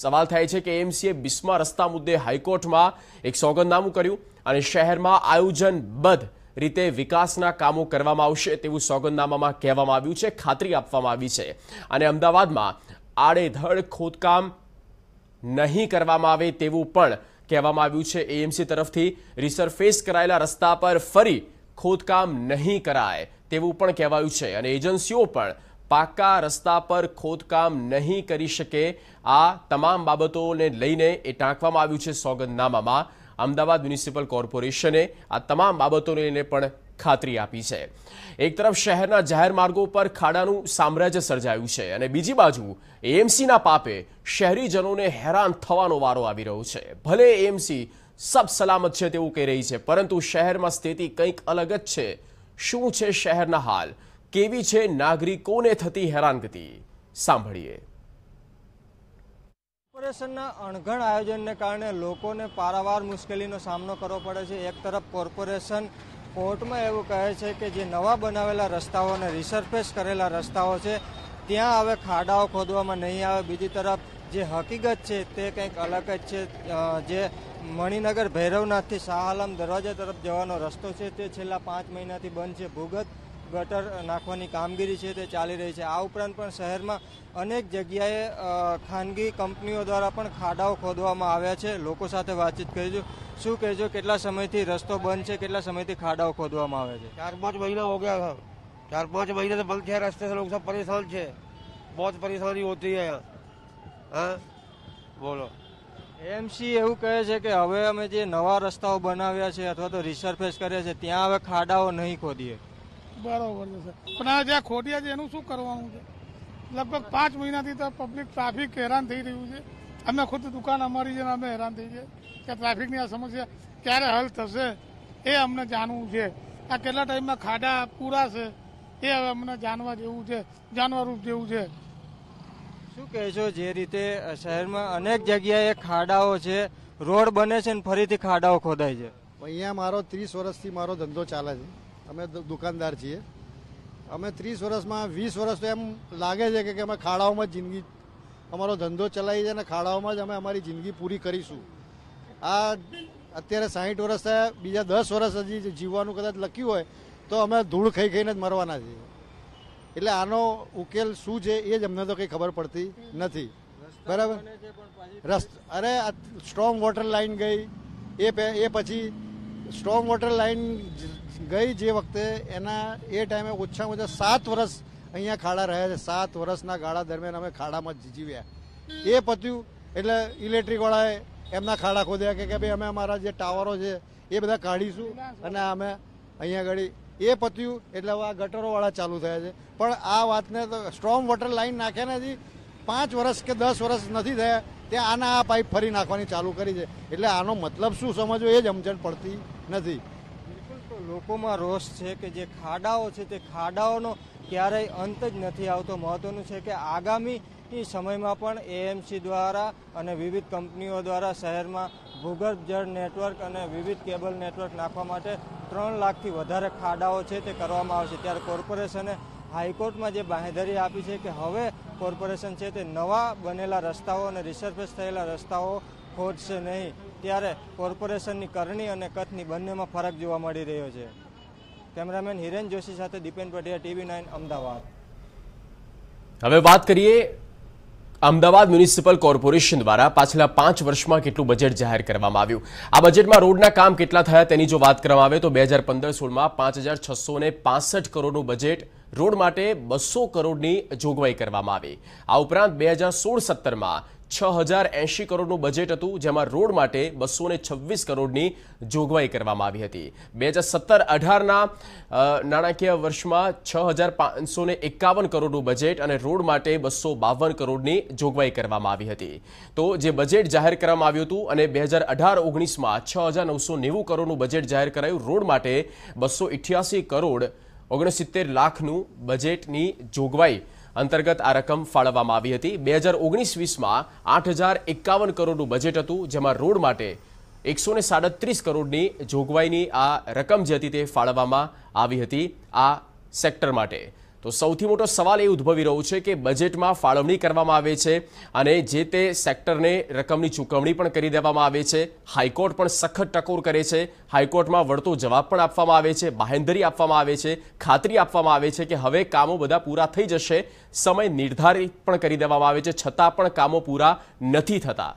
સવાલ થાય છે કે એમસીએ બિસ્મા રસ્તા મુદ્દે હાઈકોર્ટમાં એક સોગંદનામું કર્યું અને શહેરમાં આયોજનબદ્ધ રીતે વિકાસના કામો કરવામાં આવશે તેવું સોગંદનામામાં કહેવામાં આવ્યું છે ખાતરી આપવામાં આવી છે અને અમદાવાદમાં આડેધડ ખોદકામ નહીં કરવામાં આવે તેવું પણ કહેવામાં આવ્યું છે એએમસી તરફથી રિસરફેસ કરાયેલા રસ્તા પર ફરી ખોદકામ નહીં કરાય તેવું પણ કહેવાયું છે અને એજન્સીઓ પણ પાકા રસ્તા પર ખોદકામ નહીં કરી શકે આ તમામ બાબતોને લઈને એ ટાંકવામાં આવ્યું છે સોગંદનામામાં અમદાવાદ મ્યુનિસિપલ કોર્પોરેશને આ તમામ બાબતોને લઈને પણ ખાતરી આપી છે એક તરફ શહેરના જાહેર માર્ગો પર ખાડાનું સામ્રાજ્ય સર્જાયું છે અને બીજી બાજુ એએમસીના પાપે શહેરીજનોને હેરાન થવાનો વારો આવી રહ્યો છે ભલે એએમસી સબ સલામત છે તેવું કહી રહી છે પરંતુ શહેરમાં સ્થિતિ કંઈક અલગ જ છે શું છે શહેરના હાલ કેવી છે નાગરિકોને થતી હેરાનગતિ સાંભળીએ કોર્પોરેશનના અણઘણ આયોજનને કારણે લોકોને પારાવાર મુશ્કેલીનો સામનો કરવો પડે છે એક તરફ કોર્પોરેશન કોર્ટમાં એવું કહે છે કે જે નવા બનાવેલા રસ્તાઓને અને રિસર્ફેસ કરેલા રસ્તાઓ છે ત્યાં હવે ખાડાઓ ખોદવામાં નહીં આવે બીજી તરફ જે હકીકત છે તે કંઈક અલગ જ છે જે મણિનગર ભૈરવનાથથી શાહ આલમ દરવાજા તરફ જવાનો રસ્તો છે તે છેલ્લા પાંચ મહિનાથી બંધ છે ભૂગત ગટર નાખવાની કામગીરી છે તે ચાલી રહી છે આ ઉપરાંત પણ શહેરમાં અનેક જગ્યાએ ખાનગી કંપનીઓ દ્વારા પણ ખાડાઓ ખોદવામાં આવ્યા છે લોકો સાથે વાતચીત કરીશું શું કહેજો કેટલા સમયથી રસ્તો બંધ છે કેટલા સમયથી ખાડાઓ ખોદવામાં આવે છે ચાર પાંચ મહિના હો ગયા ચાર પાંચ મહિને તો બંધ છે રસ્તે લોકો સબ પરેશાન છે બહુ પરેશાની હોતી હૈ હા બોલો એમસી એવું કહે છે કે હવે અમે જે નવા રસ્તાઓ બનાવ્યા છે અથવા તો રિસરફેસ કર્યા છે ત્યાં હવે ખાડાઓ નહીં ખોદીએ બરોબર છે પણ આ જ્યાં ખોટિયા છે એનું શું કરવાનું છે લગભગ પાંચ મહિનાથી તો પબ્લિક ટ્રાફિક હેરાન થઈ રહ્યું છે અમે ખુદ દુકાન અમારી છે અમે હેરાન થઈ છે કે ટ્રાફિકની આ સમસ્યા ક્યારે હલ થશે એ અમને જાણવું છે આ કેટલા ટાઈમમાં ખાડા પૂરાશે એ હવે અમને જાણવા જેવું છે જાણવા રૂપ જેવું છે શું કહેશો જે રીતે શહેરમાં અનેક જગ્યાએ ખાડાઓ છે રોડ બને છે ને ફરીથી ખાડાઓ ખોદાય છે અહીંયા મારો ત્રીસ વર્ષથી મારો ધંધો ચાલે છે અમે દુકાનદાર છીએ અમે ત્રીસ વર્ષમાં વીસ વર્ષ તો એમ લાગે છે કે અમે ખાડાઓમાં જ જિંદગી અમારો ધંધો ચલાવી છે અને ખાડાઓમાં જ અમે અમારી જિંદગી પૂરી કરીશું આ અત્યારે સાહીઠ વર્ષ થયા બીજા દસ વર્ષ હજી જીવવાનું કદાચ લખ્યું હોય તો અમે ધૂળ ખાઈ ખાઈને જ મરવાના છીએ એટલે આનો ઉકેલ શું છે એ જ અમને તો કંઈ ખબર પડતી નથી બરાબર રસ્ત અરે સ્ટ્રોંગ વોટર લાઈન ગઈ એ એ પછી સ્ટ્રોંગ વોટર લાઇન ગઈ જે વખતે એના એ ટાઈમે ઓછામાં ઓછા સાત વર્ષ અહીંયા ખાડા રહ્યા છે સાત વર્ષના ગાળા દરમિયાન અમે ખાડામાં જીવ્યા એ પત્યું એટલે ઇલેક્ટ્રિકવાળાએ એમના ખાડા ખોદ્યા કે ભાઈ અમે અમારા જે ટાવરો છે એ બધા કાઢીશું અને અમે અહીંયા આગળ એ પત્યું એટલે આ ગટરોવાળા ચાલુ થયા છે પણ આ વાતને તો સ્ટ્રોંગ વોટર લાઇન નાખ્યા નથી પાંચ વર્ષ કે દસ વર્ષ નથી થયા તે આના આ પાઇપ ફરી નાખવાની ચાલુ કરી છે એટલે આનો મતલબ શું સમજવો એ જ સમજણ પડતી નથી લોકોમાં રોષ છે કે જે ખાડાઓ છે તે ખાડાઓનો ક્યારેય અંત જ નથી આવતો મહત્વનું છે કે આગામી સમયમાં પણ એએમસી દ્વારા અને વિવિધ કંપનીઓ દ્વારા શહેરમાં ભૂગર્ભ જળ નેટવર્ક અને વિવિધ કેબલ નેટવર્ક નાખવા માટે ત્રણ લાખથી વધારે ખાડાઓ છે તે કરવામાં આવશે ત્યારે કોર્પોરેશને હાઈકોર્ટમાં જે બાંહેધરી આપી છે કે હવે કોર્પોરેશન છે તે નવા બનેલા રસ્તાઓ અને રિસર્ફેસ થયેલા રસ્તાઓ ખોદશે નહીં ત્યારે કોર્પોરેશનની કરણી અને કથની બંનેમાં ફરક જોવા મળી રહ્યો છે કેમેરામેન હિરેન જોશી સાથે દીપેન પટેલ ટીવી નાઇન અમદાવાદ હવે વાત કરીએ અમદાવાદ મ્યુનિસિપલ કોર્પોરેશન દ્વારા પાછલા પાંચ વર્ષમાં કેટલું બજેટ જાહેર કરવામાં આવ્યું આ બજેટમાં રોડના કામ કેટલા થયા તેની જો વાત કરવામાં આવે તો બે હજાર પંદર સોળમાં પાંચ હજાર છસો ને કરોડનું બજેટ રોડ માટે બસો કરોડની જોગવાઈ કરવામાં આવી આ ઉપરાંત બે હજાર સોળ સત્તરમાં છ હજાર એંશી કરોડનું બજેટ હતું જેમાં રોડ માટે બસો છવ્વીસ કરોડની જોગવાઈ કરવામાં આવી હતી બે હજાર સત્તર અઢારના નાણાકીય વર્ષમાં છ હજાર પાંચસો એકાવન કરોડનું બજેટ અને રોડ માટે બસો બાવન કરોડની જોગવાઈ કરવામાં આવી હતી તો જે બજેટ જાહેર કરવામાં આવ્યું હતું અને બે હજાર અઢાર ઓગણીસમાં છ હજાર નવસો નેવું કરોડનું બજેટ જાહેર કરાયું રોડ માટે બસો ઇઠ્યાસી કરોડ ઓગણસિત્તેર લાખનું બજેટની જોગવાઈ અંતર્ગત આ રકમ ફાળવવામાં આવી હતી બે હજાર ઓગણીસ વીસમાં આઠ હજાર એકાવન કરોડનું બજેટ હતું જેમાં રોડ માટે એકસો ને સાડત્રીસ કરોડની જોગવાઈની આ રકમ જે હતી તે ફાળવવામાં આવી હતી આ સેક્ટર માટે તો સૌથી મોટો સવાલ એ ઉદ્ભવી રહ્યો છે કે બજેટમાં ફાળવણી કરવામાં આવે છે અને જે તે સેક્ટરને રકમની ચૂકવણી પણ કરી દેવામાં આવે છે હાઈકોર્ટ પણ સખત ટકોર કરે છે હાઈકોર્ટમાં વળતો જવાબ પણ આપવામાં આવે છે બાહેંધરી આપવામાં આવે છે ખાતરી આપવામાં આવે છે કે હવે કામો બધા પૂરા થઈ જશે સમય નિર્ધારિત પણ કરી દેવામાં આવે છે છતાં પણ કામો પૂરા નથી થતા